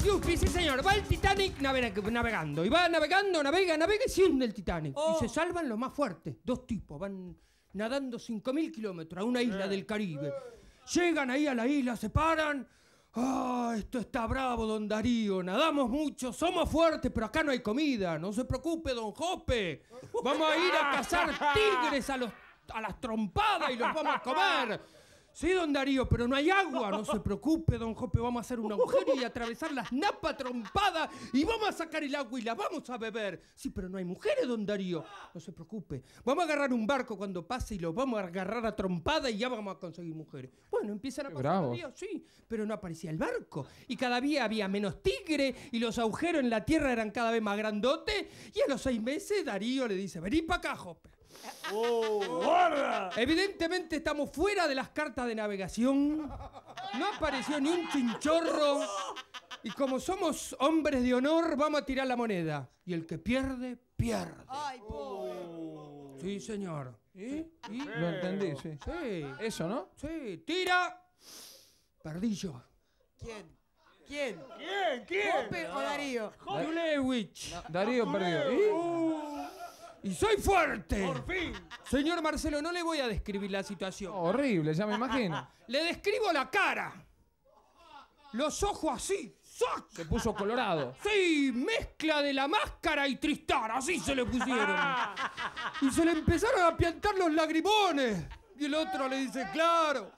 Y Yupi, sí señor, va el Titanic navegando. Y va navegando, navega, navega y el Titanic. Y oh. se salvan los más fuertes. Dos tipos van nadando 5.000 kilómetros a una isla eh. del Caribe. Llegan ahí a la isla, se paran. Ah, esto está bravo, don Darío. Nadamos mucho, somos fuertes, pero acá no hay comida. No se preocupe, don Jope. Vamos a ir a cazar tigres a, los, a las trompadas y los vamos a comer. Sí, don Darío, pero no hay agua. No se preocupe, don Jope. Vamos a hacer un agujero y atravesar las napas trompadas y vamos a sacar el agua y la vamos a beber. Sí, pero no hay mujeres, don Darío. No se preocupe. Vamos a agarrar un barco cuando pase y lo vamos a agarrar a trompada y ya vamos a conseguir mujeres. Bueno, empiezan a pasar los sí, pero no aparecía el barco. Y cada día había menos tigre y los agujeros en la tierra eran cada vez más grandotes. Y a los seis meses Darío le dice, vení para acá, Jope. Oh. Evidentemente estamos fuera de las cartas de navegación. No apareció ni un chinchorro. Y como somos hombres de honor, vamos a tirar la moneda. Y el que pierde, pierde. Ay, oh. Sí, señor. Lo entendí, sí. Eso, ¿no? Sí. Tira. Perdillo ¿Quién? ¿Quién? ¿Quién? ¿Quién? ¿Jope o Darío? Julewich. Darío perdió. Uh y soy fuerte. Por fin. Señor Marcelo, no le voy a describir la situación. Oh, horrible, ya me imagino. Le describo la cara. Los ojos así. ¡sac! Se puso colorado. Sí, mezcla de la máscara y tristar, así se le pusieron. Y se le empezaron a piantar los lagrimones. Y el otro le dice, claro,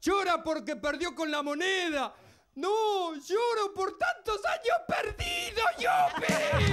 llora porque perdió con la moneda. No, lloro por tantos años perdidos, yo